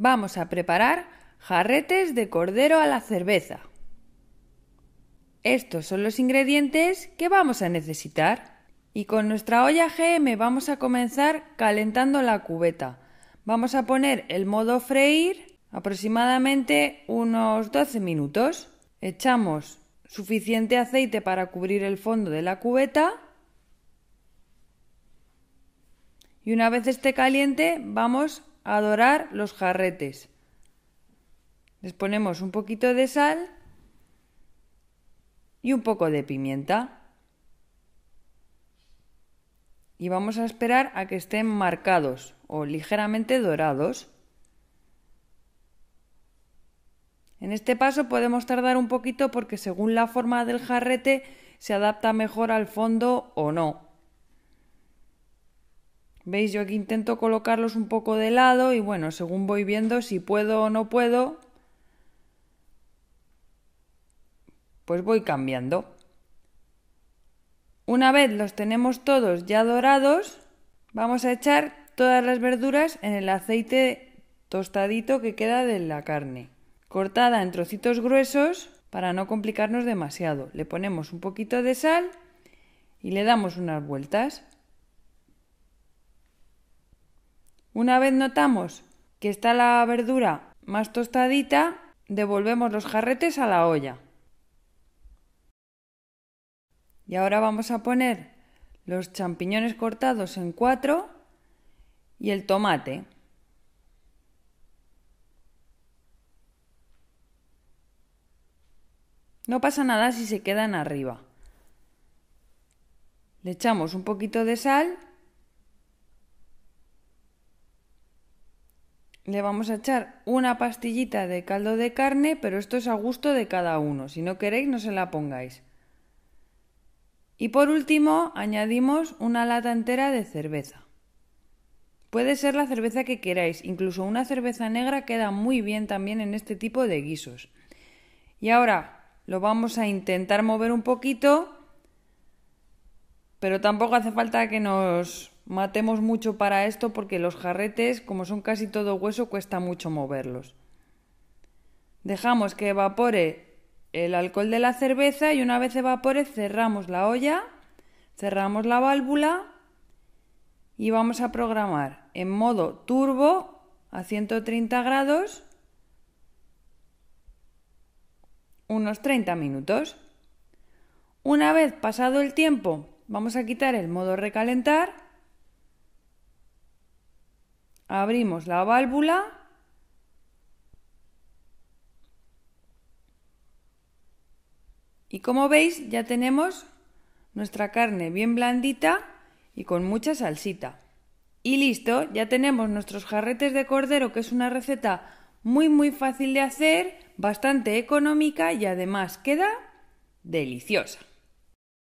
Vamos a preparar jarretes de cordero a la cerveza. Estos son los ingredientes que vamos a necesitar. Y con nuestra olla GM vamos a comenzar calentando la cubeta. Vamos a poner el modo freír aproximadamente unos 12 minutos. Echamos suficiente aceite para cubrir el fondo de la cubeta. Y una vez esté caliente, vamos dorar los jarretes. Les ponemos un poquito de sal y un poco de pimienta. Y vamos a esperar a que estén marcados o ligeramente dorados. En este paso podemos tardar un poquito porque según la forma del jarrete se adapta mejor al fondo o no. ¿Veis? Yo aquí intento colocarlos un poco de lado y bueno, según voy viendo si puedo o no puedo, pues voy cambiando. Una vez los tenemos todos ya dorados, vamos a echar todas las verduras en el aceite tostadito que queda de la carne, cortada en trocitos gruesos para no complicarnos demasiado. Le ponemos un poquito de sal y le damos unas vueltas. Una vez notamos que está la verdura más tostadita, devolvemos los jarretes a la olla. Y ahora vamos a poner los champiñones cortados en cuatro y el tomate. No pasa nada si se quedan arriba. Le echamos un poquito de sal le vamos a echar una pastillita de caldo de carne, pero esto es a gusto de cada uno. Si no queréis, no se la pongáis. Y por último, añadimos una lata entera de cerveza. Puede ser la cerveza que queráis, incluso una cerveza negra queda muy bien también en este tipo de guisos. Y ahora lo vamos a intentar mover un poquito, pero tampoco hace falta que nos matemos mucho para esto porque los jarretes, como son casi todo hueso, cuesta mucho moverlos. Dejamos que evapore el alcohol de la cerveza y una vez evapore cerramos la olla, cerramos la válvula y vamos a programar en modo turbo a 130 grados unos 30 minutos. Una vez pasado el tiempo, vamos a quitar el modo recalentar Abrimos la válvula. Y como veis ya tenemos nuestra carne bien blandita y con mucha salsita. Y listo, ya tenemos nuestros jarretes de cordero, que es una receta muy muy fácil de hacer, bastante económica y además queda deliciosa.